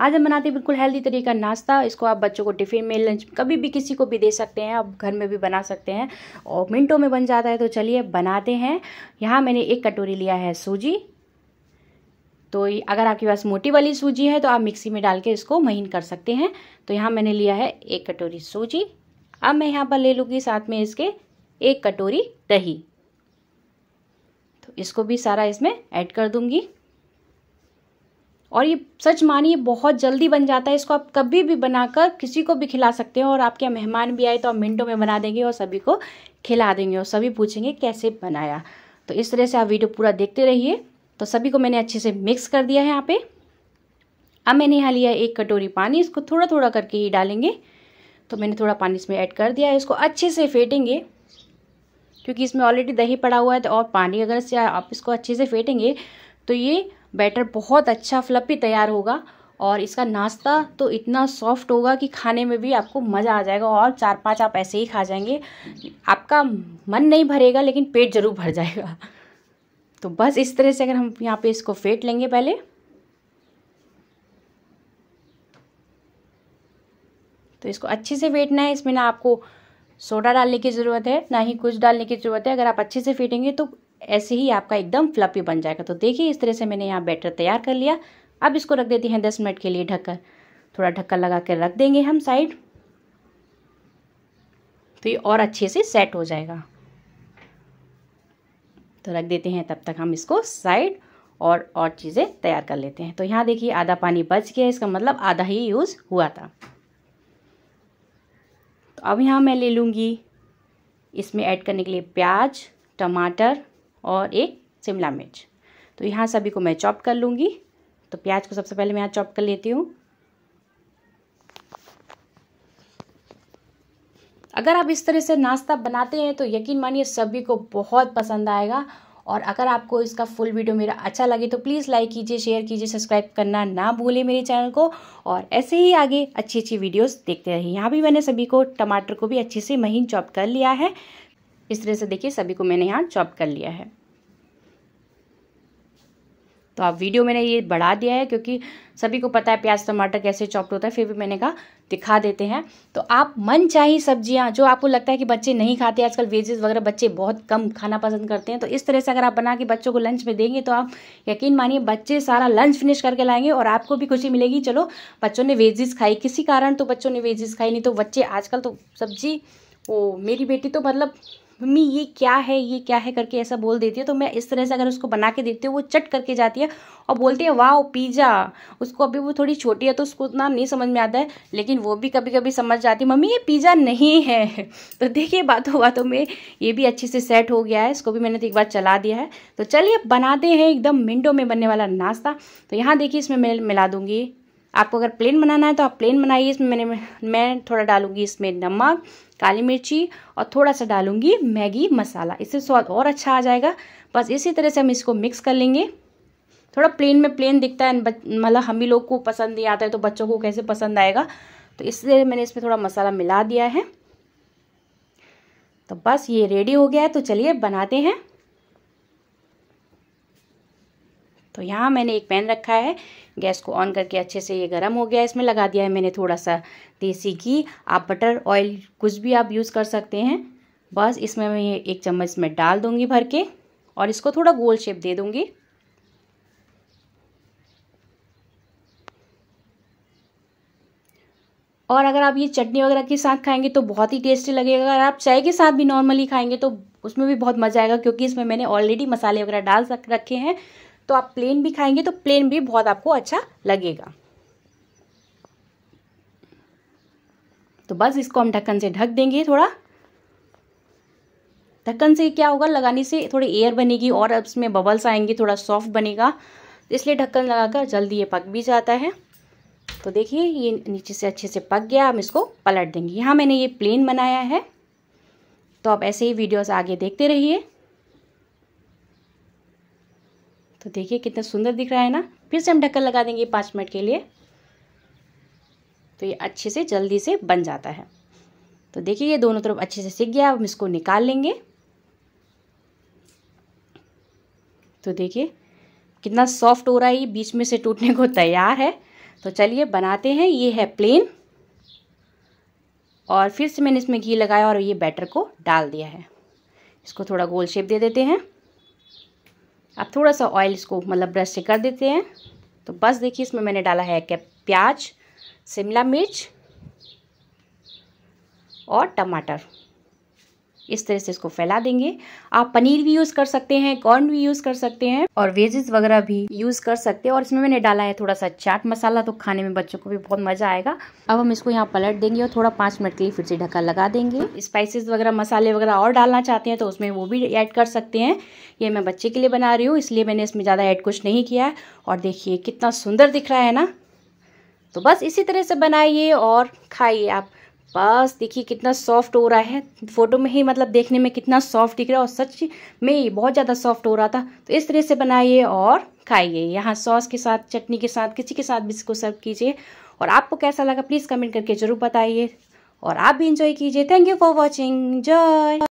आज हम बनाते हैं बिल्कुल हेल्दी तरीके का नाश्ता इसको आप बच्चों को टिफ़िन में लंच कभी भी किसी को भी दे सकते हैं आप घर में भी बना सकते हैं और मिनटों में बन जाता है तो चलिए बनाते हैं यहाँ मैंने एक कटोरी लिया है सूजी तो अगर आपके पास मोटी वाली सूजी है तो आप मिक्सी में डाल के इसको महीन कर सकते हैं तो यहाँ मैंने लिया है एक कटोरी सूजी अब मैं यहाँ पर ले लूँगी साथ में इसके एक कटोरी दही तो इसको भी सारा इसमें ऐड कर दूँगी और ये सच मानिए बहुत जल्दी बन जाता है इसको आप कभी भी बनाकर किसी को भी खिला सकते हो और आपके मेहमान भी आए तो आप मिनटों में बना देंगे और सभी को खिला देंगे और सभी पूछेंगे कैसे बनाया तो इस तरह से आप वीडियो पूरा देखते रहिए तो सभी को मैंने अच्छे से मिक्स कर दिया है यहाँ पे अब मैंने यहाँ लिया एक कटोरी पानी इसको थोड़ा थोड़ा करके ही डालेंगे तो मैंने थोड़ा पानी इसमें ऐड कर दिया है इसको अच्छे से फेंटेंगे क्योंकि इसमें ऑलरेडी दही पड़ा हुआ है तो और पानी अगर से आप इसको अच्छे से फेंटेंगे तो ये बैटर बहुत अच्छा फ्लपी तैयार होगा और इसका नाश्ता तो इतना सॉफ्ट होगा कि खाने में भी आपको मज़ा आ जाएगा और चार पांच आप ऐसे ही खा जाएंगे आपका मन नहीं भरेगा लेकिन पेट ज़रूर भर जाएगा तो बस इस तरह से अगर हम यहाँ पे इसको फेंट लेंगे पहले तो इसको अच्छे से फेंटना है इसमें ना आपको सोडा डालने की ज़रूरत है ना ही कुछ डालने की ज़रूरत है अगर आप अच्छे से फेंटेंगे तो ऐसे ही आपका एकदम फ्लपी बन जाएगा तो देखिए इस तरह से मैंने यहाँ बैटर तैयार कर लिया अब इसको रख देते हैं दस मिनट के लिए ढक्कर थोड़ा ढक्कर लगा कर रख देंगे हम साइड तो ये और अच्छे से सेट हो जाएगा तो रख देते हैं तब तक हम इसको साइड और और चीज़ें तैयार कर लेते हैं तो यहाँ देखिए आधा पानी बच गया इसका मतलब आधा ही यूज़ हुआ था तो अब यहाँ मैं ले लूँगी इसमें ऐड करने के लिए प्याज टमाटर और एक शिमला मिर्च तो यहाँ सभी को मैं चॉप कर लूँगी तो प्याज को सबसे पहले मैं यहाँ चॉप कर लेती हूँ अगर आप इस तरह से नाश्ता बनाते हैं तो यकीन मानिए सभी को बहुत पसंद आएगा और अगर आपको इसका फुल वीडियो मेरा अच्छा लगे तो प्लीज़ लाइक कीजिए शेयर कीजिए सब्सक्राइब करना ना भूलें मेरे चैनल को और ऐसे ही आगे अच्छी अच्छी वीडियोस देखते रहिए यहाँ भी मैंने सभी को टमाटर को भी अच्छे से महीन चॉप कर लिया है इस तरह से देखिए सभी को मैंने यहाँ चॉप कर लिया है तो आप वीडियो मैंने ये बढ़ा दिया है क्योंकि सभी को पता है प्याज टमाटर कैसे चॉप्ड होता है फिर भी मैंने कहा दिखा देते हैं तो आप मन चाही सब्जियां जो आपको लगता है कि बच्चे नहीं खाते आजकल वेजेस वगैरह बच्चे बहुत कम खाना पसंद करते हैं तो इस तरह से अगर आप बना के बच्चों को लंच में देंगे तो आप यकीन मानिए बच्चे सारा लंच फिनिश करके लाएंगे और आपको भी खुशी मिलेगी चलो बच्चों ने वेजेस खाई किसी कारण तो बच्चों ने वेजेस खाई नहीं तो बच्चे आजकल तो सब्जी वो मेरी बेटी तो मतलब मम्मी ये क्या है ये क्या है करके ऐसा बोल देती है तो मैं इस तरह से अगर उसको बना के देती हूँ वो चट करके जाती है और बोलती है वाह पिज़्ज़ा उसको अभी वो थोड़ी छोटी है तो उसको उतना नहीं समझ में आता है लेकिन वो भी कभी कभी समझ जाती है मम्मी ये पिज़्ज़ा नहीं है तो देखिए बातों बातों में ये भी अच्छे से सेट हो गया है इसको भी मैंने तो एक बार चला दिया है तो चलिए बनाते हैं एकदम मिनटों में बनने वाला नाश्ता तो यहाँ देखिए इसमें मैं मिला दूँगी आपको अगर प्लेन बनाना है तो आप प्लेन बनाइए इसमें मैंने मैं थोड़ा डालूंगी इसमें नमक काली मिर्ची और थोड़ा सा डालूंगी मैगी मसाला इससे स्वाद और अच्छा आ जाएगा बस इसी तरह से हम इसको मिक्स कर लेंगे थोड़ा प्लेन में प्लेन दिखता है मतलब हम ही लोग को पसंद नहीं आता है तो बच्चों को कैसे पसंद आएगा तो इसलिए मैंने इसमें थोड़ा मसाला मिला दिया है तो बस ये रेडी हो गया है तो चलिए बनाते हैं तो यहाँ मैंने एक पैन रखा है गैस को ऑन करके अच्छे से ये गर्म हो गया इसमें लगा दिया है मैंने थोड़ा सा देसी घी आप बटर ऑयल कुछ भी आप यूज़ कर सकते हैं बस इसमें मैं ये एक चम्मच में डाल दूँगी भर के और इसको थोड़ा गोल शेप दे दूँगी और अगर आप ये चटनी वगैरह के साथ खाएंगे तो बहुत ही टेस्टी लगेगा अगर आप चाय के साथ भी नॉर्मली खाएंगे तो उसमें भी बहुत मज़ा आएगा क्योंकि इसमें मैंने ऑलरेडी मसाले वगैरह डाल रखे हैं तो आप प्लेन भी खाएंगे तो प्लेन भी बहुत आपको अच्छा लगेगा तो बस इसको हम ढक्कन से ढक देंगे थोड़ा ढक्कन से क्या होगा लगाने से थोड़ी एयर बनेगी और अब इसमें बबल्स आएंगे थोड़ा सॉफ्ट बनेगा इसलिए ढक्कन लगाकर जल्दी ये पक भी जाता है तो देखिए ये नीचे से अच्छे से पक गया हम इसको पलट देंगे यहाँ मैंने ये प्लेन बनाया है तो आप ऐसे ही वीडियोस आगे देखते रहिए तो देखिए कितना सुंदर दिख रहा है ना फिर से हम ढक्कन लगा देंगे पाँच मिनट के लिए तो ये अच्छे से जल्दी से बन जाता है तो देखिए ये दोनों तरफ अच्छे से सीख गया अब हम इसको निकाल लेंगे तो देखिए कितना सॉफ्ट हो रहा है ये बीच में से टूटने को तैयार है तो चलिए बनाते हैं ये है प्लेन और फिर से मैंने इसमें घी लगाया और ये बैटर को डाल दिया है इसको थोड़ा गोल शेप दे देते हैं अब थोड़ा सा ऑयल इसको मतलब ब्रश से कर देते हैं तो बस देखिए इसमें मैंने डाला है क्या प्याज शिमला मिर्च और टमाटर इस तरह से इसको फैला देंगे आप पनीर भी यूज़ कर सकते हैं कॉर्न भी यूज़ कर सकते हैं और वेजेस वगैरह भी यूज़ कर सकते हैं और इसमें मैंने डाला है थोड़ा सा चाट मसाला तो खाने में बच्चों को भी बहुत मज़ा आएगा अब हम इसको यहाँ पलट देंगे और थोड़ा पाँच मिनट के लिए फिर से ढक्का लगा देंगे स्पाइसिस वगैरह मसाले वगैरह और डालना चाहते हैं तो उसमें वो भी ऐड कर सकते हैं ये मैं बच्चे के लिए बना रही हूँ इसलिए मैंने इसमें ज़्यादा ऐड कुछ नहीं किया है और देखिए कितना सुंदर दिख रहा है ना तो बस इसी तरह से बनाइए और खाइए आप बस देखिए कितना सॉफ्ट हो रहा है फ़ोटो में ही मतलब देखने में कितना सॉफ्ट दिख रहा है और सच में बहुत ज़्यादा सॉफ्ट हो रहा था तो इस तरह से बनाइए और खाइए यहाँ सॉस के साथ चटनी के साथ किसी के साथ भी इसको सर्व कीजिए और आपको कैसा लगा प्लीज़ कमेंट करके ज़रूर बताइए और आप भी इंजॉय कीजिए thank you for watching Joy